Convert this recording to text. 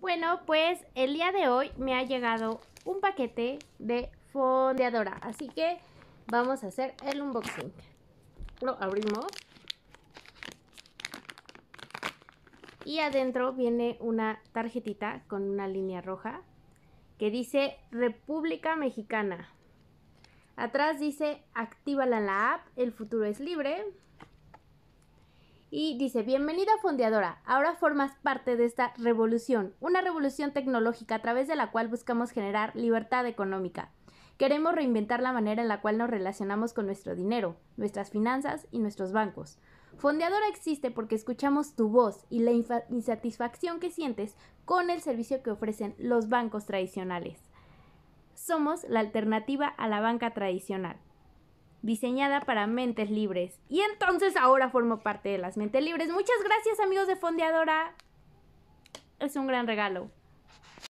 Bueno, pues el día de hoy me ha llegado un paquete de fondeadora, así que vamos a hacer el unboxing. Lo abrimos. Y adentro viene una tarjetita con una línea roja que dice República Mexicana. Atrás dice actívala la app, el futuro es libre. Y dice, bienvenida fondeadora, ahora formas parte de esta revolución, una revolución tecnológica a través de la cual buscamos generar libertad económica. Queremos reinventar la manera en la cual nos relacionamos con nuestro dinero, nuestras finanzas y nuestros bancos. Fondeadora existe porque escuchamos tu voz y la insatisfacción que sientes con el servicio que ofrecen los bancos tradicionales. Somos la alternativa a la banca tradicional diseñada para mentes libres. Y entonces ahora formo parte de las mentes libres. Muchas gracias amigos de Fondeadora. Es un gran regalo.